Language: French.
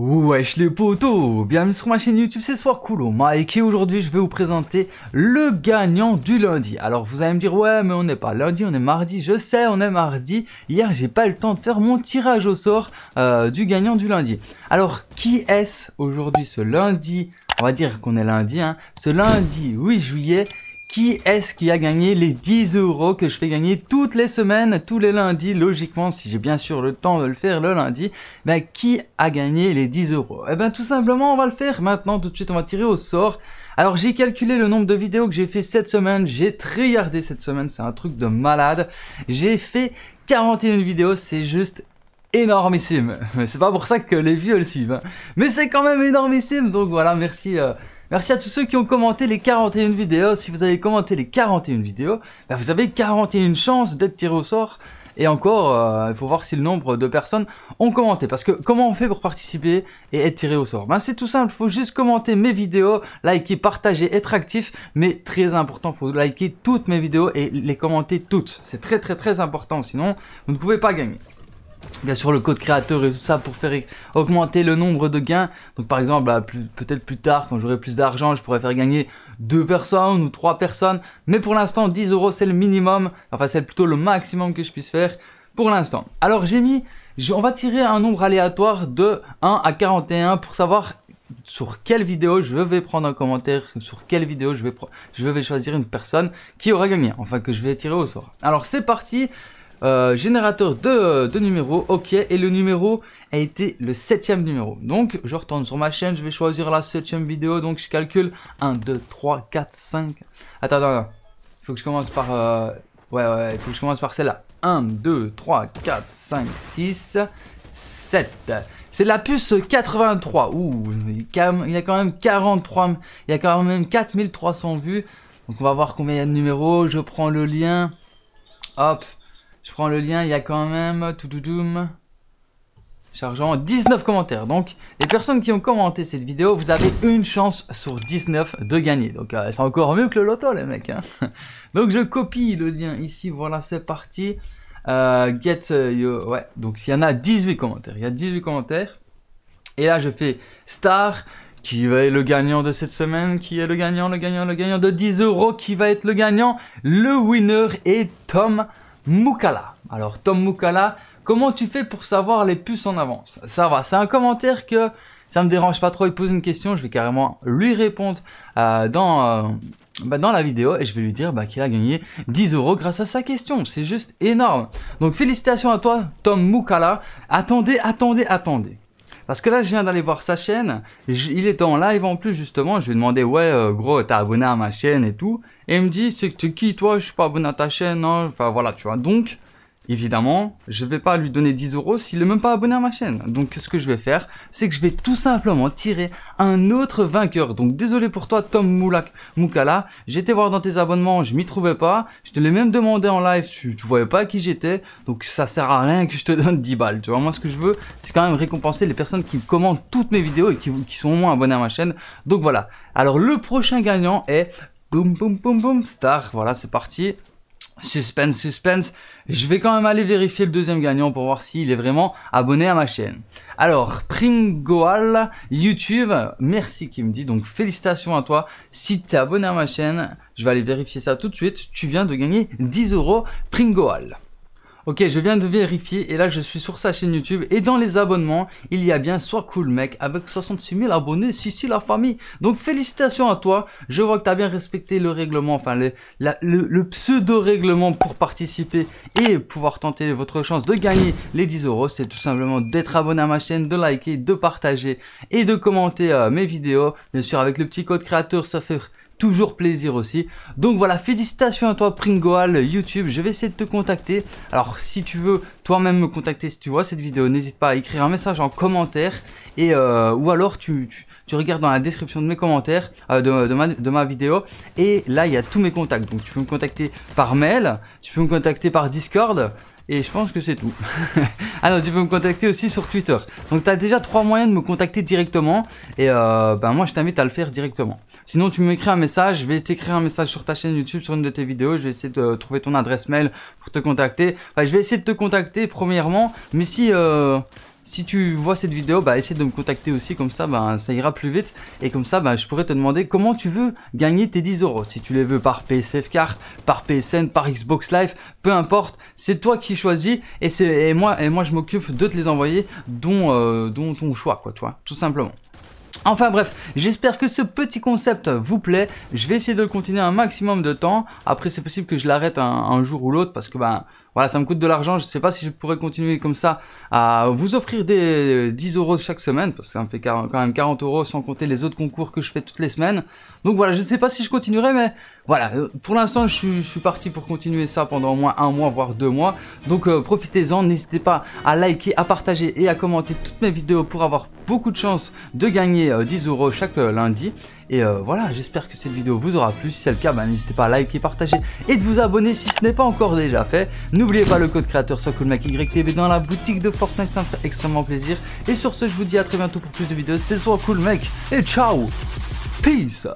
Wesh les potos, bienvenue sur ma chaîne YouTube, c'est Soir Cool Mike et aujourd'hui je vais vous présenter le gagnant du lundi. Alors vous allez me dire ouais mais on n'est pas lundi, on est mardi, je sais on est mardi, hier j'ai pas eu le temps de faire mon tirage au sort euh, du gagnant du lundi. Alors qui est-ce aujourd'hui ce lundi, on va dire qu'on est lundi, hein, ce lundi 8 juillet qui est-ce qui a gagné les 10 euros que je fais gagner toutes les semaines, tous les lundis, logiquement, si j'ai bien sûr le temps de le faire le lundi, ben, qui a gagné les 10 euros Eh ben tout simplement, on va le faire maintenant, tout de suite, on va tirer au sort. Alors j'ai calculé le nombre de vidéos que j'ai fait cette semaine, j'ai triardé cette semaine, c'est un truc de malade. J'ai fait 41 vidéos, c'est juste énormissime. Mais c'est pas pour ça que les vieux le suivent. Hein. Mais c'est quand même énormissime, donc voilà, merci. Euh, Merci à tous ceux qui ont commenté les 41 vidéos. Si vous avez commenté les 41 vidéos, bah, vous avez 41 chances d'être tiré au sort. Et encore, euh, il faut voir si le nombre de personnes ont commenté. Parce que comment on fait pour participer et être tiré au sort ben, C'est tout simple, il faut juste commenter mes vidéos, liker, partager, être actif. Mais très important, il faut liker toutes mes vidéos et les commenter toutes. C'est très très très important, sinon vous ne pouvez pas gagner bien sûr le code créateur et tout ça pour faire augmenter le nombre de gains. Donc par exemple, bah, peut-être plus tard, quand j'aurai plus d'argent, je pourrais faire gagner deux personnes ou trois personnes. Mais pour l'instant, 10 euros c'est le minimum. Enfin, c'est plutôt le maximum que je puisse faire pour l'instant. Alors j'ai mis, on va tirer un nombre aléatoire de 1 à 41 pour savoir sur quelle vidéo je vais prendre un commentaire, sur quelle vidéo je vais, je vais choisir une personne qui aura gagné, enfin que je vais tirer au sort. Alors c'est parti, euh, générateur de, euh, numéros, ok, et le numéro a été le septième numéro. Donc, je retourne sur ma chaîne, je vais choisir la septième vidéo, donc je calcule 1, 2, 3, 4, 5... Attends, attends, il faut que je commence par... Euh, ouais, ouais, il faut que je commence par celle-là. 1, 2, 3, 4, 5, 6, 7. C'est la puce 83. Ouh, il y a quand même 43... Il y a quand même 4300 vues. Donc, on va voir combien il y a de numéros. Je prends le lien. Hop, je prends le lien, il y a quand même tout chargeant 19 commentaires. Donc, les personnes qui ont commenté cette vidéo, vous avez une chance sur 19 de gagner. Donc, c'est euh, encore mieux que le loto, les mecs. Hein. donc, je copie le lien ici. Voilà, c'est parti. Euh, get euh, Ouais, donc il y en a 18 commentaires. Il y a 18 commentaires. Et là, je fais star. Qui va être le gagnant de cette semaine Qui est le gagnant, le gagnant, le gagnant de 10 euros Qui va être le gagnant Le winner est Tom Mukala. Alors Tom Mukala, comment tu fais pour savoir les puces en avance Ça va, c'est un commentaire que ça me dérange pas trop, il pose une question, je vais carrément lui répondre euh, dans, euh, bah, dans la vidéo et je vais lui dire bah, qu'il a gagné 10 euros grâce à sa question, c'est juste énorme. Donc félicitations à toi Tom Mukala, attendez, attendez, attendez. Parce que là, je viens d'aller voir sa chaîne, il est en live en plus justement, je lui ai demandé, ouais, euh, gros, t'as abonné à ma chaîne et tout. Et il me dit, c'est que qui toi, je suis pas abonné à ta chaîne, non hein. enfin voilà, tu vois. Donc, évidemment, je vais pas lui donner 10 euros s'il est même pas abonné à ma chaîne. Donc, ce que je vais faire, c'est que je vais tout simplement tirer un autre vainqueur. Donc, désolé pour toi, Tom Moulak Moukala. J'étais voir dans tes abonnements, je m'y trouvais pas. Je te l'ai même demandé en live, tu, ne voyais pas qui j'étais. Donc, ça sert à rien que je te donne 10 balles. Tu vois, moi, ce que je veux, c'est quand même récompenser les personnes qui commentent toutes mes vidéos et qui, qui sont au moins abonnées à ma chaîne. Donc, voilà. Alors, le prochain gagnant est Boum, boum, boum, boum, star. Voilà, c'est parti. Suspense, suspense. Je vais quand même aller vérifier le deuxième gagnant pour voir s'il est vraiment abonné à ma chaîne. Alors, Pringoal, YouTube, merci qui me dit. Donc, félicitations à toi. Si tu es abonné à ma chaîne, je vais aller vérifier ça tout de suite. Tu viens de gagner 10 euros, Pringoal. Ok, je viens de vérifier et là je suis sur sa chaîne YouTube et dans les abonnements, il y a bien soit Cool Mec avec 66 000 abonnés, si si la famille. Donc félicitations à toi, je vois que tu as bien respecté le règlement, enfin le, pseudo-règlement pour participer et pouvoir tenter votre chance de gagner les 10 euros. C'est tout simplement d'être abonné à ma chaîne, de liker, de partager et de commenter euh, mes vidéos. Bien sûr avec le petit code créateur, ça fait toujours plaisir aussi. Donc voilà, félicitations à toi Pringoal YouTube, je vais essayer de te contacter. Alors si tu veux toi-même me contacter, si tu vois cette vidéo, n'hésite pas à écrire un message en commentaire. Et euh, ou alors tu, regardes dans la description de mes commentaires, euh, de, de, ma, vidéo, et là il y a tous mes contacts. Donc tu peux me contacter par mail, tu peux me contacter par Discord, et je pense que c'est tout. ah non, tu peux me contacter aussi sur Twitter. Donc tu as déjà trois moyens de me contacter directement. Et euh, ben moi, je t'invite à le faire directement. Sinon, tu m'écris un message. Je vais t'écrire un message sur ta chaîne YouTube, sur une de tes vidéos. Je vais essayer de trouver ton adresse mail pour te contacter. je vais essayer de te contacter premièrement. Mais si... Euh, si tu vois cette vidéo, bah, essaie de me contacter aussi, comme ça, bah, ça ira plus vite. Et comme ça, bah, je pourrais te demander comment tu veux gagner tes 10 euros. Si tu les veux par PSF Card, par PSN, par Xbox Live, peu importe, c'est toi qui choisis et, moi, et moi je m'occupe de te les envoyer, dont, euh, dont ton choix, quoi, tu vois, tout simplement. Enfin bref, j'espère que ce petit concept vous plaît. Je vais essayer de le continuer un maximum de temps. Après, c'est possible que je l'arrête un, un, jour ou l'autre parce que ben voilà, ça me coûte de l'argent. Je ne sais pas si je pourrais continuer comme ça à vous offrir des 10 euros chaque semaine, parce que ça me fait quand même 40 euros sans compter les autres concours que je fais toutes les semaines. Donc voilà, je ne sais pas si je continuerai, mais voilà, euh, pour l'instant, je, suis parti pour continuer ça pendant au moins un mois, voire deux mois. Donc euh, profitez-en, n'hésitez pas à liker, à partager et à commenter toutes mes vidéos pour avoir beaucoup de chance de gagner 10 euh, euros chaque lundi. Et voilà, j'espère que cette vidéo vous aura plu. Si c'est le cas, n'hésitez pas à liker, partager et de vous abonner si ce n'est pas encore déjà fait. N'oubliez pas le code créateur soit dans la boutique de Fortnite, ça me ferait extrêmement plaisir. Et sur ce, je vous dis à très bientôt pour plus de vidéos. C'était soit cool mec et ciao Peace